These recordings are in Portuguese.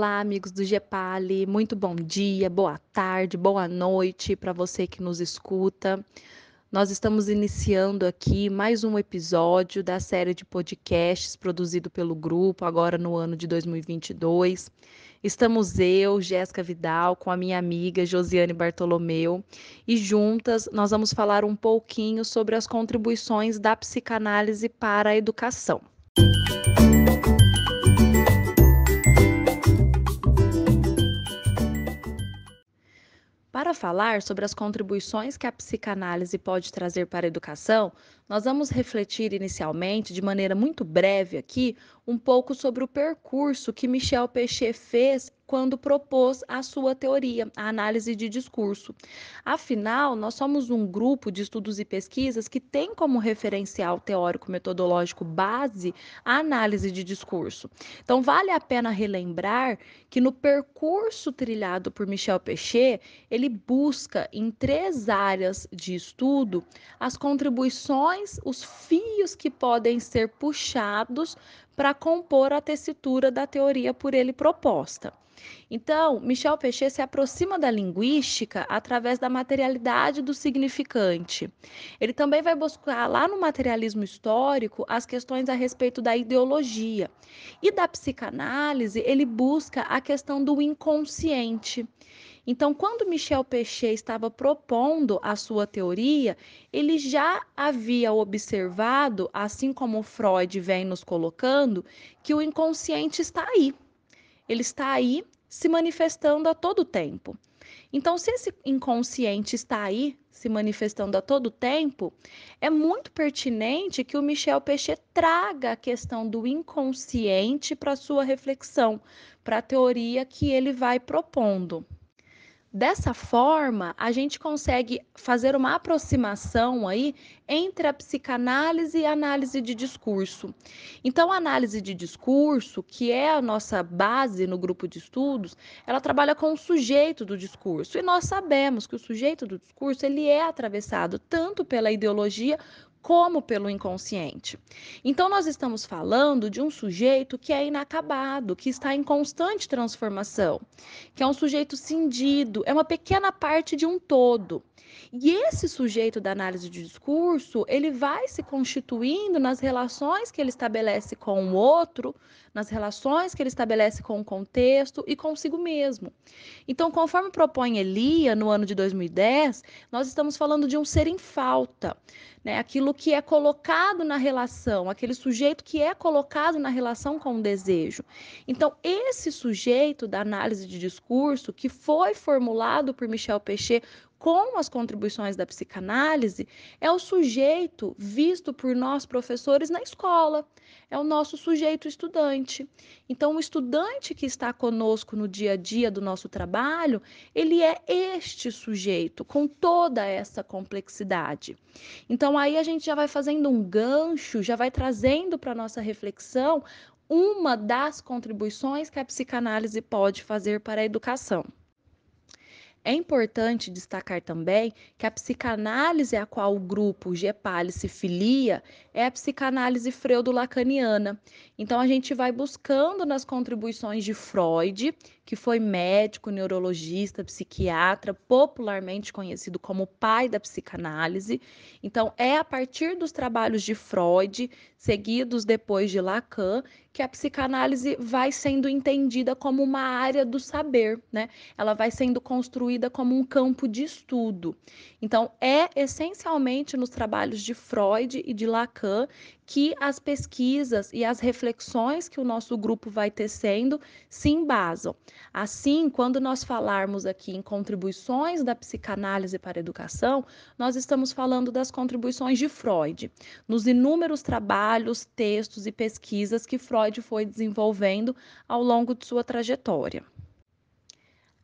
Olá, amigos do GEPALI, muito bom dia, boa tarde, boa noite para você que nos escuta. Nós estamos iniciando aqui mais um episódio da série de podcasts produzido pelo grupo agora no ano de 2022. Estamos eu, Jéssica Vidal, com a minha amiga Josiane Bartolomeu e juntas nós vamos falar um pouquinho sobre as contribuições da psicanálise para a educação. Música Para falar sobre as contribuições que a psicanálise pode trazer para a educação, nós vamos refletir inicialmente, de maneira muito breve aqui, um pouco sobre o percurso que Michel Pechet fez quando propôs a sua teoria, a análise de discurso. Afinal, nós somos um grupo de estudos e pesquisas que tem como referencial teórico-metodológico base a análise de discurso. Então, vale a pena relembrar que no percurso trilhado por Michel Pechet, ele busca em três áreas de estudo as contribuições, os fios que podem ser puxados para compor a tessitura da teoria por ele proposta. Então, Michel Pechet se aproxima da linguística através da materialidade do significante. Ele também vai buscar lá no materialismo histórico as questões a respeito da ideologia. E da psicanálise, ele busca a questão do inconsciente. Então, quando Michel Pechet estava propondo a sua teoria, ele já havia observado, assim como Freud vem nos colocando, que o inconsciente está aí ele está aí se manifestando a todo tempo. Então, se esse inconsciente está aí se manifestando a todo tempo, é muito pertinente que o Michel Peixe traga a questão do inconsciente para sua reflexão, para a teoria que ele vai propondo. Dessa forma, a gente consegue fazer uma aproximação aí entre a psicanálise e a análise de discurso. Então, a análise de discurso, que é a nossa base no grupo de estudos, ela trabalha com o sujeito do discurso. E nós sabemos que o sujeito do discurso, ele é atravessado tanto pela ideologia como pelo inconsciente. Então, nós estamos falando de um sujeito que é inacabado, que está em constante transformação, que é um sujeito cindido, é uma pequena parte de um todo. E esse sujeito da análise de discurso, ele vai se constituindo nas relações que ele estabelece com o outro, nas relações que ele estabelece com o contexto e consigo mesmo. Então, conforme propõe Elia no ano de 2010, nós estamos falando de um ser em falta, né? Aquilo que é colocado na relação, aquele sujeito que é colocado na relação com o desejo. Então, esse sujeito da análise de discurso que foi formulado por Michel Pechet com as contribuições da psicanálise é o sujeito visto por nós professores na escola, é o nosso sujeito estudante. Então, o estudante que está conosco no dia a dia do nosso trabalho, ele é este sujeito, com toda essa complexidade. Então, aí a gente já vai fazendo um gancho, já vai trazendo para a nossa reflexão uma das contribuições que a psicanálise pode fazer para a educação. É importante destacar também que a psicanálise a qual o grupo Gepali se filia é a psicanálise freudo-lacaniana. Então, a gente vai buscando nas contribuições de Freud que foi médico, neurologista, psiquiatra, popularmente conhecido como pai da psicanálise. Então, é a partir dos trabalhos de Freud, seguidos depois de Lacan, que a psicanálise vai sendo entendida como uma área do saber, né? Ela vai sendo construída como um campo de estudo. Então, é essencialmente nos trabalhos de Freud e de Lacan que as pesquisas e as reflexões que o nosso grupo vai tecendo se embasam. Assim, quando nós falarmos aqui em contribuições da psicanálise para a educação, nós estamos falando das contribuições de Freud, nos inúmeros trabalhos, textos e pesquisas que Freud foi desenvolvendo ao longo de sua trajetória.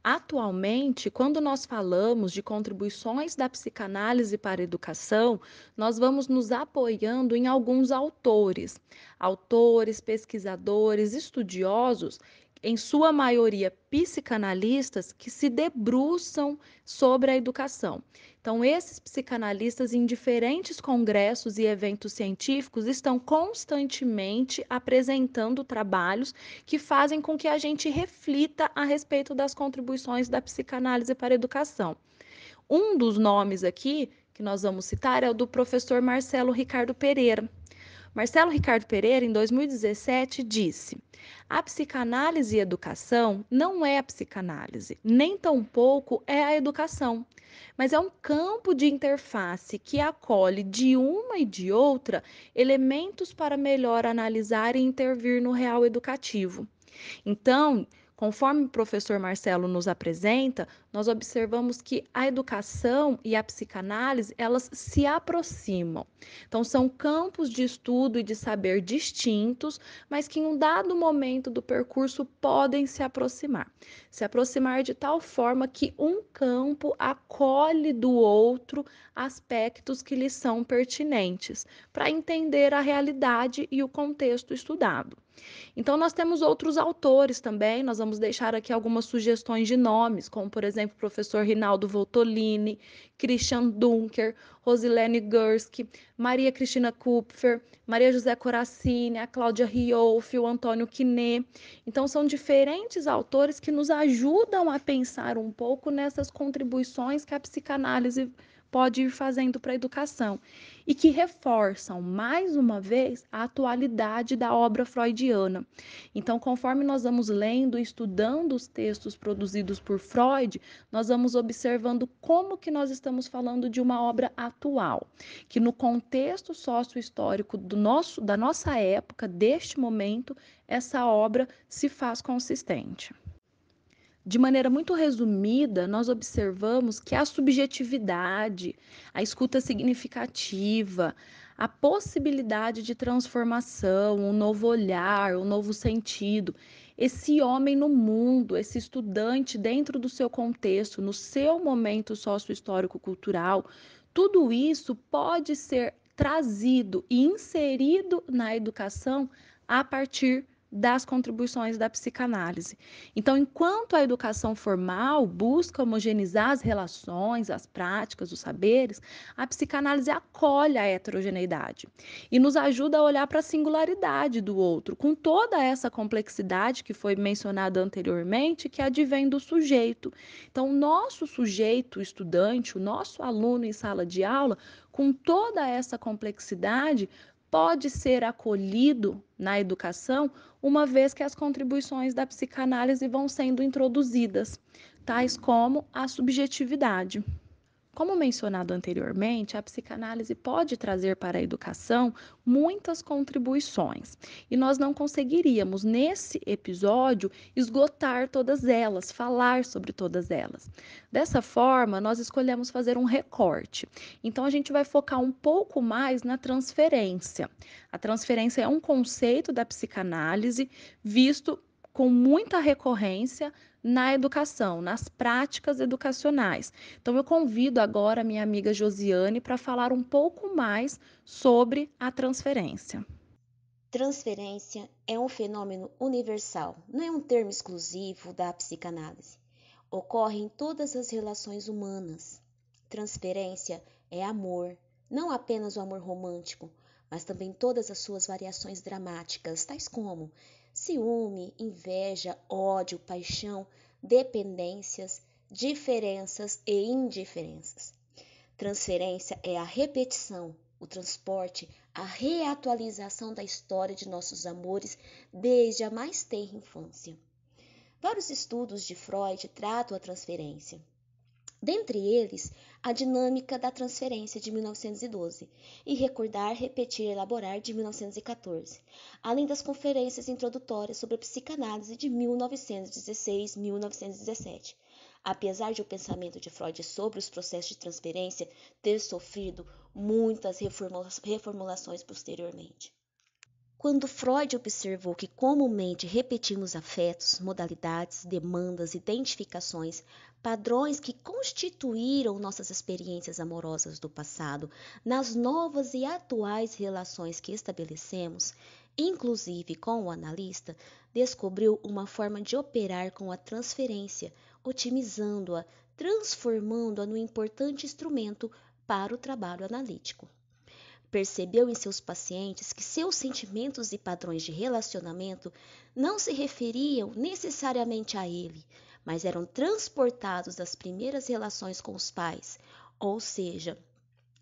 Atualmente, quando nós falamos de contribuições da psicanálise para a educação, nós vamos nos apoiando em alguns autores, autores, pesquisadores, estudiosos em sua maioria, psicanalistas que se debruçam sobre a educação. Então, esses psicanalistas, em diferentes congressos e eventos científicos, estão constantemente apresentando trabalhos que fazem com que a gente reflita a respeito das contribuições da psicanálise para a educação. Um dos nomes aqui que nós vamos citar é o do professor Marcelo Ricardo Pereira Marcelo Ricardo Pereira, em 2017, disse: a psicanálise e educação não é a psicanálise, nem tampouco é a educação, mas é um campo de interface que acolhe de uma e de outra elementos para melhor analisar e intervir no real educativo. Então, Conforme o professor Marcelo nos apresenta, nós observamos que a educação e a psicanálise, elas se aproximam. Então, são campos de estudo e de saber distintos, mas que em um dado momento do percurso podem se aproximar. Se aproximar de tal forma que um campo acolhe do outro aspectos que lhe são pertinentes, para entender a realidade e o contexto estudado. Então, nós temos outros autores também, nós vamos deixar aqui algumas sugestões de nomes, como, por exemplo, exemplo, o professor Rinaldo Voltolini, Christian Dunker, Rosilene Gursky, Maria Cristina Kupfer, Maria José Coracini, a Cláudia Riolf, o Antônio Quiné. Então, são diferentes autores que nos ajudam a pensar um pouco nessas contribuições que a psicanálise pode ir fazendo para a educação e que reforçam mais uma vez a atualidade da obra freudiana. Então, conforme nós vamos lendo e estudando os textos produzidos por Freud, nós vamos observando como que nós estamos falando de uma obra atual, que no contexto sócio-histórico do nosso da nossa época, deste momento, essa obra se faz consistente. De maneira muito resumida, nós observamos que a subjetividade, a escuta significativa, a possibilidade de transformação, um novo olhar, um novo sentido, esse homem no mundo, esse estudante dentro do seu contexto, no seu momento sócio-histórico-cultural, tudo isso pode ser trazido e inserido na educação a partir das contribuições da psicanálise. Então, enquanto a educação formal busca homogeneizar as relações, as práticas, os saberes, a psicanálise acolhe a heterogeneidade e nos ajuda a olhar para a singularidade do outro, com toda essa complexidade que foi mencionada anteriormente, que advém do sujeito. Então, o nosso sujeito estudante, o nosso aluno em sala de aula, com toda essa complexidade, pode ser acolhido na educação, uma vez que as contribuições da psicanálise vão sendo introduzidas, tais como a subjetividade. Como mencionado anteriormente, a psicanálise pode trazer para a educação muitas contribuições e nós não conseguiríamos, nesse episódio, esgotar todas elas, falar sobre todas elas. Dessa forma, nós escolhemos fazer um recorte. Então, a gente vai focar um pouco mais na transferência. A transferência é um conceito da psicanálise visto com muita recorrência na educação, nas práticas educacionais. Então, eu convido agora a minha amiga Josiane para falar um pouco mais sobre a transferência. Transferência é um fenômeno universal, não é um termo exclusivo da psicanálise. Ocorre em todas as relações humanas. Transferência é amor, não apenas o amor romântico, mas também todas as suas variações dramáticas, tais como ciúme, inveja, ódio, paixão, dependências, diferenças e indiferenças. Transferência é a repetição, o transporte, a reatualização da história de nossos amores desde a mais tenra infância. Vários estudos de Freud tratam a transferência dentre eles a dinâmica da transferência de 1912 e recordar, repetir, elaborar de 1914, além das conferências introdutórias sobre a psicanálise de 1916-1917. Apesar de o pensamento de Freud sobre os processos de transferência ter sofrido muitas reformulações posteriormente. Quando Freud observou que comumente repetimos afetos, modalidades, demandas, identificações, padrões que constituíram nossas experiências amorosas do passado nas novas e atuais relações que estabelecemos, inclusive com o analista, descobriu uma forma de operar com a transferência, otimizando-a, transformando-a no importante instrumento para o trabalho analítico percebeu em seus pacientes que seus sentimentos e padrões de relacionamento não se referiam necessariamente a ele, mas eram transportados das primeiras relações com os pais, ou seja,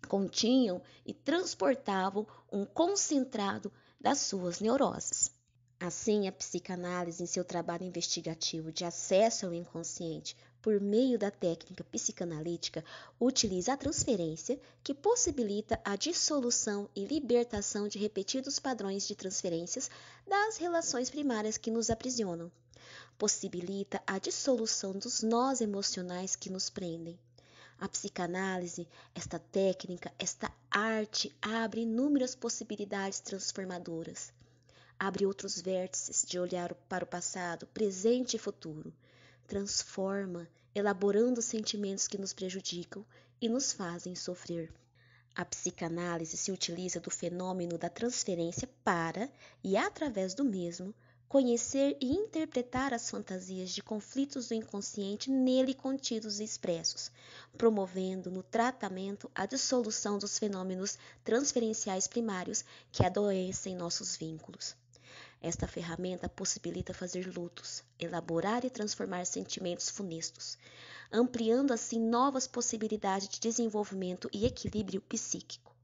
continham e transportavam um concentrado das suas neuroses. Assim, a psicanálise, em seu trabalho investigativo de acesso ao inconsciente, por meio da técnica psicanalítica, utiliza a transferência, que possibilita a dissolução e libertação de repetidos padrões de transferências das relações primárias que nos aprisionam. Possibilita a dissolução dos nós emocionais que nos prendem. A psicanálise, esta técnica, esta arte abre inúmeras possibilidades transformadoras. Abre outros vértices de olhar para o passado, presente e futuro transforma, elaborando sentimentos que nos prejudicam e nos fazem sofrer. A psicanálise se utiliza do fenômeno da transferência para e através do mesmo conhecer e interpretar as fantasias de conflitos do inconsciente nele contidos e expressos, promovendo no tratamento a dissolução dos fenômenos transferenciais primários que adoecem nossos vínculos. Esta ferramenta possibilita fazer lutos, elaborar e transformar sentimentos funestos, ampliando assim novas possibilidades de desenvolvimento e equilíbrio psíquico.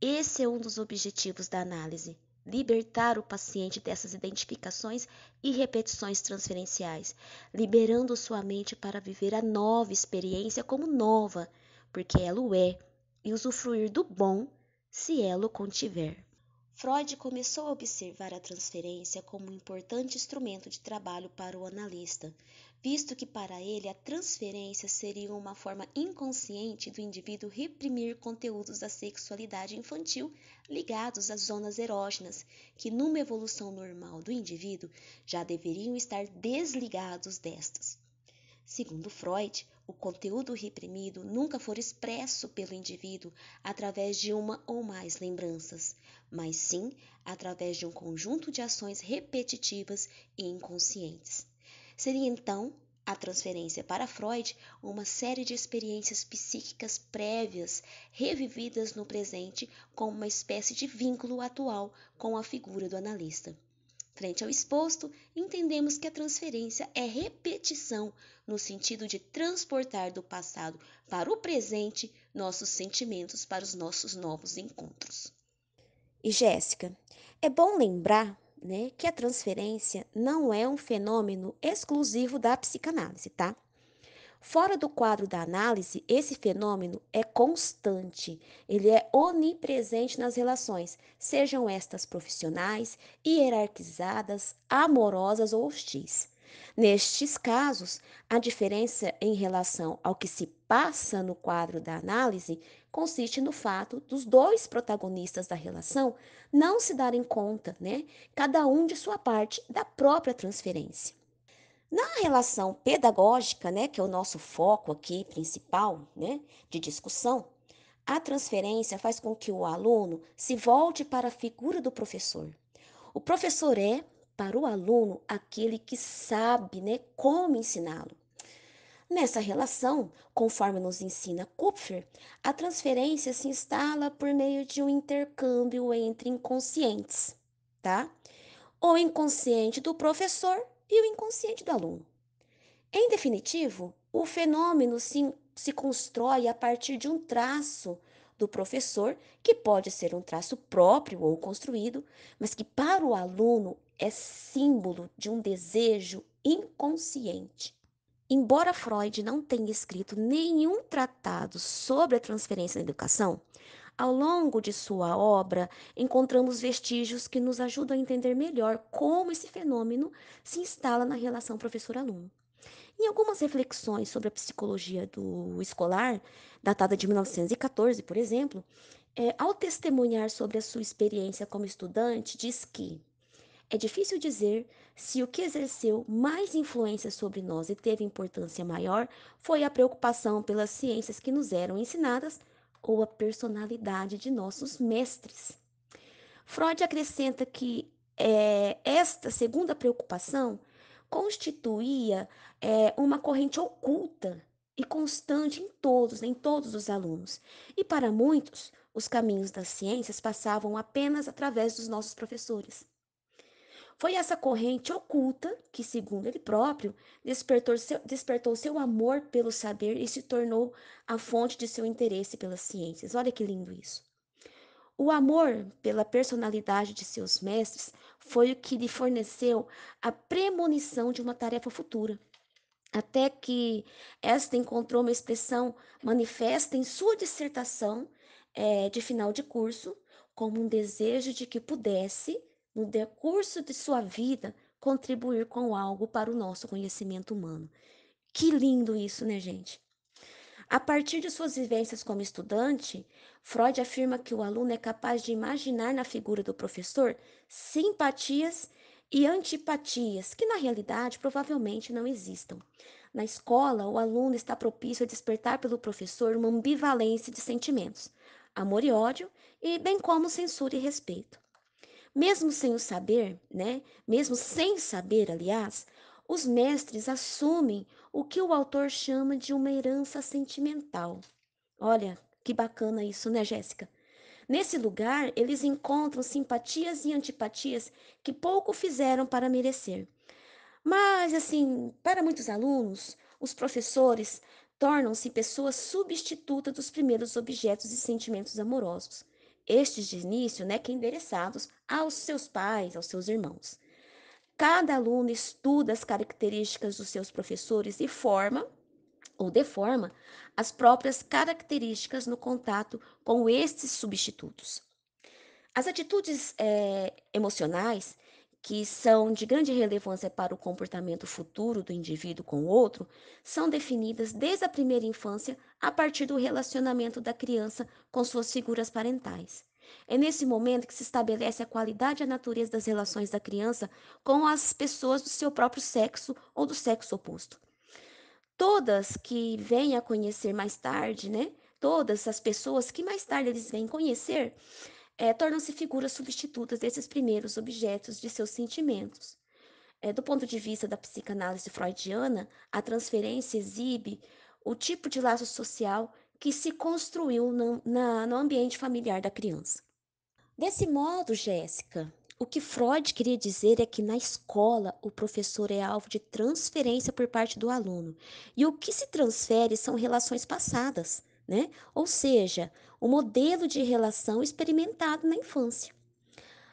Esse é um dos objetivos da análise, libertar o paciente dessas identificações e repetições transferenciais, liberando sua mente para viver a nova experiência como nova, porque ela o é, e usufruir do bom se ela o contiver. Freud começou a observar a transferência como um importante instrumento de trabalho para o analista, visto que para ele a transferência seria uma forma inconsciente do indivíduo reprimir conteúdos da sexualidade infantil ligados às zonas erógenas, que numa evolução normal do indivíduo já deveriam estar desligados destas. Segundo Freud, o conteúdo reprimido nunca for expresso pelo indivíduo através de uma ou mais lembranças, mas sim através de um conjunto de ações repetitivas e inconscientes. Seria então a transferência para Freud uma série de experiências psíquicas prévias revividas no presente como uma espécie de vínculo atual com a figura do analista. Frente ao exposto, entendemos que a transferência é repetição no sentido de transportar do passado para o presente nossos sentimentos para os nossos novos encontros. E Jéssica, é bom lembrar né, que a transferência não é um fenômeno exclusivo da psicanálise, tá? Fora do quadro da análise, esse fenômeno é constante, ele é onipresente nas relações, sejam estas profissionais, hierarquizadas, amorosas ou hostis. Nestes casos, a diferença em relação ao que se passa no quadro da análise consiste no fato dos dois protagonistas da relação não se darem conta, né, cada um de sua parte, da própria transferência. Na relação pedagógica, né, que é o nosso foco aqui principal, né, de discussão, a transferência faz com que o aluno se volte para a figura do professor. O professor é, para o aluno, aquele que sabe, né, como ensiná-lo. Nessa relação, conforme nos ensina Kupfer, a transferência se instala por meio de um intercâmbio entre inconscientes, tá? O inconsciente do professor e o inconsciente do aluno. Em definitivo, o fenômeno se, se constrói a partir de um traço do professor, que pode ser um traço próprio ou construído, mas que para o aluno é símbolo de um desejo inconsciente. Embora Freud não tenha escrito nenhum tratado sobre a transferência na educação, ao longo de sua obra, encontramos vestígios que nos ajudam a entender melhor como esse fenômeno se instala na relação professor-aluno. Em algumas reflexões sobre a psicologia do escolar, datada de 1914, por exemplo, é, ao testemunhar sobre a sua experiência como estudante, diz que é difícil dizer se o que exerceu mais influência sobre nós e teve importância maior foi a preocupação pelas ciências que nos eram ensinadas ou a personalidade de nossos mestres. Freud acrescenta que é, esta segunda preocupação constituía é, uma corrente oculta e constante em todos, em todos os alunos. E para muitos, os caminhos das ciências passavam apenas através dos nossos professores. Foi essa corrente oculta que, segundo ele próprio, despertou seu, despertou seu amor pelo saber e se tornou a fonte de seu interesse pelas ciências. Olha que lindo isso. O amor pela personalidade de seus mestres foi o que lhe forneceu a premonição de uma tarefa futura, até que esta encontrou uma expressão manifesta em sua dissertação é, de final de curso, como um desejo de que pudesse no decurso de sua vida, contribuir com algo para o nosso conhecimento humano. Que lindo isso, né, gente? A partir de suas vivências como estudante, Freud afirma que o aluno é capaz de imaginar na figura do professor simpatias e antipatias, que na realidade provavelmente não existam. Na escola, o aluno está propício a despertar pelo professor uma ambivalência de sentimentos, amor e ódio, e bem como censura e respeito. Mesmo sem o saber, né? Mesmo sem saber, aliás, os mestres assumem o que o autor chama de uma herança sentimental. Olha que bacana isso, né, Jéssica? Nesse lugar, eles encontram simpatias e antipatias que pouco fizeram para merecer. Mas, assim, para muitos alunos, os professores tornam-se pessoas substitutas dos primeiros objetos e sentimentos amorosos estes de início, né, que endereçados aos seus pais, aos seus irmãos. Cada aluno estuda as características dos seus professores e forma ou deforma as próprias características no contato com estes substitutos. As atitudes é, emocionais que são de grande relevância para o comportamento futuro do indivíduo com o outro, são definidas desde a primeira infância a partir do relacionamento da criança com suas figuras parentais. É nesse momento que se estabelece a qualidade e a natureza das relações da criança com as pessoas do seu próprio sexo ou do sexo oposto. Todas que vêm a conhecer mais tarde, né? Todas as pessoas que mais tarde eles vêm conhecer, é, tornam-se figuras substitutas desses primeiros objetos de seus sentimentos. É, do ponto de vista da psicanálise freudiana, a transferência exibe o tipo de laço social que se construiu no, na, no ambiente familiar da criança. Desse modo, Jéssica, o que Freud queria dizer é que na escola o professor é alvo de transferência por parte do aluno, e o que se transfere são relações passadas, né? Ou seja, o modelo de relação experimentado na infância.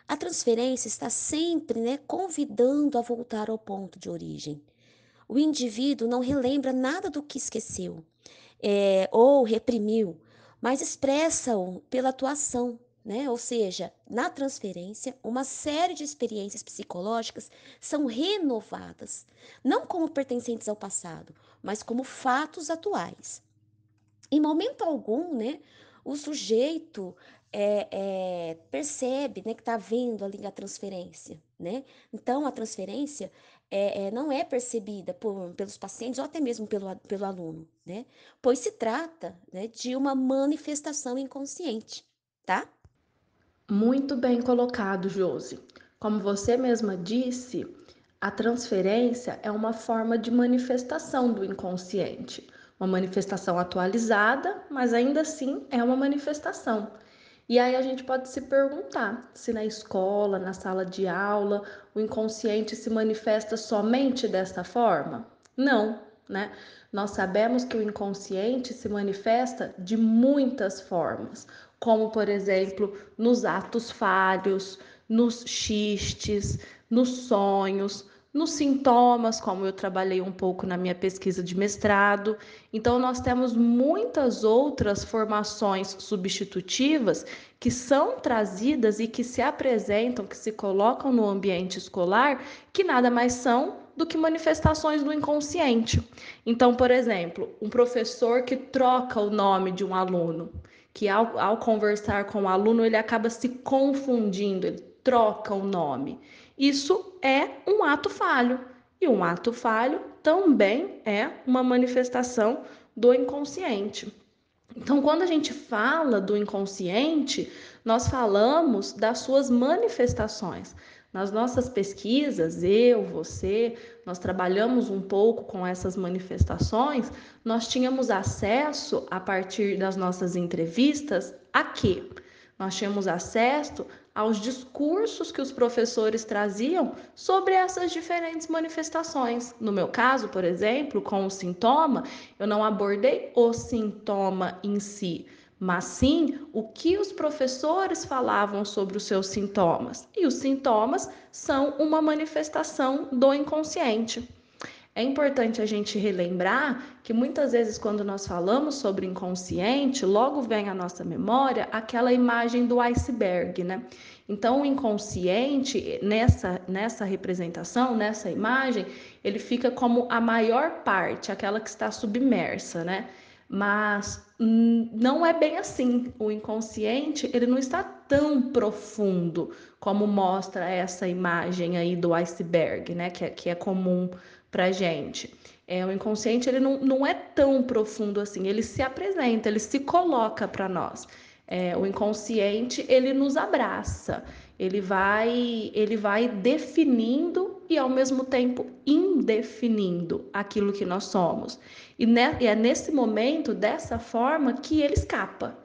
A transferência está sempre né, convidando a voltar ao ponto de origem. O indivíduo não relembra nada do que esqueceu é, ou reprimiu, mas expressa-o pela atuação, né? Ou seja, na transferência, uma série de experiências psicológicas são renovadas, não como pertencentes ao passado, mas como fatos atuais. Em momento algum, né, o sujeito é, é, percebe né, que está vendo ali a transferência. Né? Então, a transferência é, não é percebida por, pelos pacientes ou até mesmo pelo, pelo aluno, né? pois se trata né, de uma manifestação inconsciente. Tá? Muito bem colocado, Josi. Como você mesma disse, a transferência é uma forma de manifestação do inconsciente uma manifestação atualizada, mas ainda assim é uma manifestação. E aí a gente pode se perguntar se na escola, na sala de aula, o inconsciente se manifesta somente desta forma? Não, né? Nós sabemos que o inconsciente se manifesta de muitas formas, como por exemplo, nos atos falhos, nos xistes, nos sonhos, nos sintomas, como eu trabalhei um pouco na minha pesquisa de mestrado. Então, nós temos muitas outras formações substitutivas que são trazidas e que se apresentam, que se colocam no ambiente escolar, que nada mais são do que manifestações do inconsciente. Então, por exemplo, um professor que troca o nome de um aluno, que ao, ao conversar com o aluno ele acaba se confundindo, ele troca o nome. Isso é um ato falho. E um ato falho também é uma manifestação do inconsciente. Então, quando a gente fala do inconsciente, nós falamos das suas manifestações. Nas nossas pesquisas, eu, você, nós trabalhamos um pouco com essas manifestações, nós tínhamos acesso, a partir das nossas entrevistas, a quê? Nós tínhamos acesso aos discursos que os professores traziam sobre essas diferentes manifestações. No meu caso, por exemplo, com o sintoma, eu não abordei o sintoma em si, mas sim o que os professores falavam sobre os seus sintomas. E os sintomas são uma manifestação do inconsciente. É importante a gente relembrar que muitas vezes, quando nós falamos sobre inconsciente, logo vem à nossa memória aquela imagem do iceberg, né? Então, o inconsciente, nessa, nessa representação, nessa imagem, ele fica como a maior parte, aquela que está submersa, né? mas hum, não é bem assim. O inconsciente, ele não está tão profundo como mostra essa imagem aí do iceberg, né, que é, que é comum para gente. É, o inconsciente, ele não, não é tão profundo assim, ele se apresenta, ele se coloca para nós. É, o inconsciente ele nos abraça, ele vai ele vai definindo e ao mesmo tempo indefinindo aquilo que nós somos. E, ne, e é nesse momento dessa forma que ele escapa.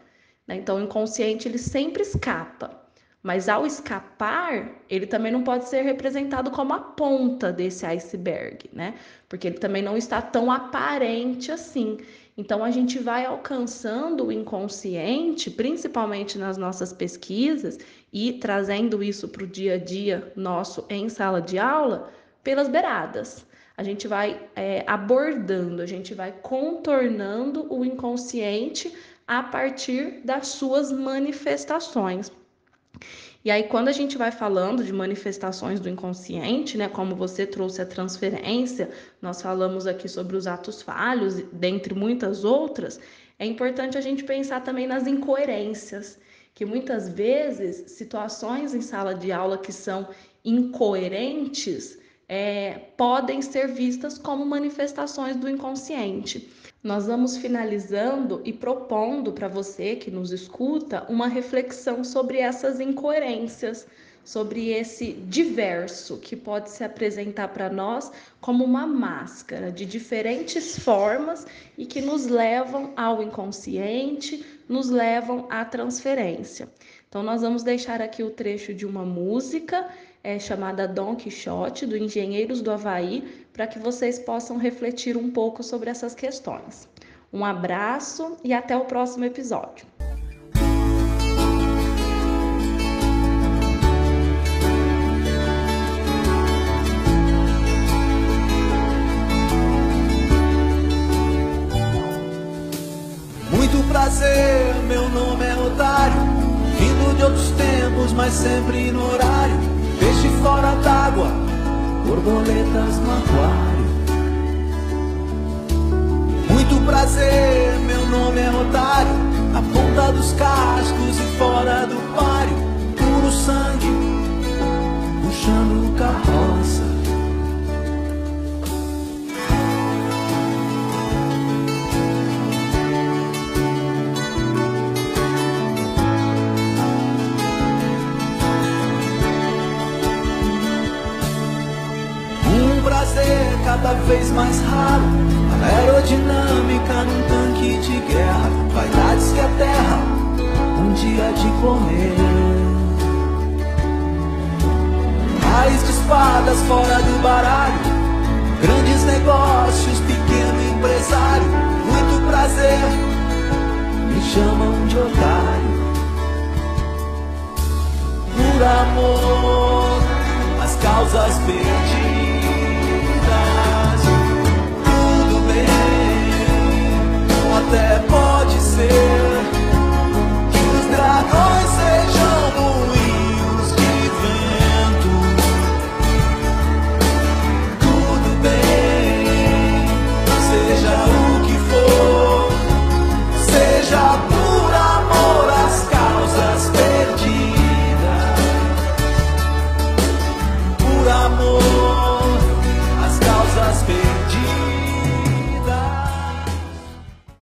Né? Então o inconsciente ele sempre escapa. Mas ao escapar, ele também não pode ser representado como a ponta desse iceberg, né? Porque ele também não está tão aparente assim. Então, a gente vai alcançando o inconsciente, principalmente nas nossas pesquisas, e trazendo isso para o dia a dia nosso em sala de aula, pelas beiradas. A gente vai é, abordando, a gente vai contornando o inconsciente a partir das suas manifestações. E aí, quando a gente vai falando de manifestações do inconsciente, né, como você trouxe a transferência, nós falamos aqui sobre os atos falhos, dentre muitas outras, é importante a gente pensar também nas incoerências, que muitas vezes situações em sala de aula que são incoerentes é, podem ser vistas como manifestações do inconsciente nós vamos finalizando e propondo para você que nos escuta uma reflexão sobre essas incoerências, sobre esse diverso que pode se apresentar para nós como uma máscara de diferentes formas e que nos levam ao inconsciente, nos levam à transferência. Então, nós vamos deixar aqui o trecho de uma música é, chamada Don Quixote, do Engenheiros do Havaí, para que vocês possam refletir um pouco sobre essas questões. Um abraço e até o próximo episódio. Muito prazer, meu nome é de outros tempos, mas sempre no horário. Peixe fora d'água, borboletas no aquário. Muito prazer, meu nome é Otário. Na ponta dos cascos e fora do páreo. Puro sangue, puxando carroça. mais raro. Aerodinâmica num tanque de guerra. Vaidades que a terra um dia de comer. Mais de espadas fora do baralho. Grandes negócios, pequeno empresário. Muito prazer, me chamam de otário. Por amor, as causas perdidas. até pode ser.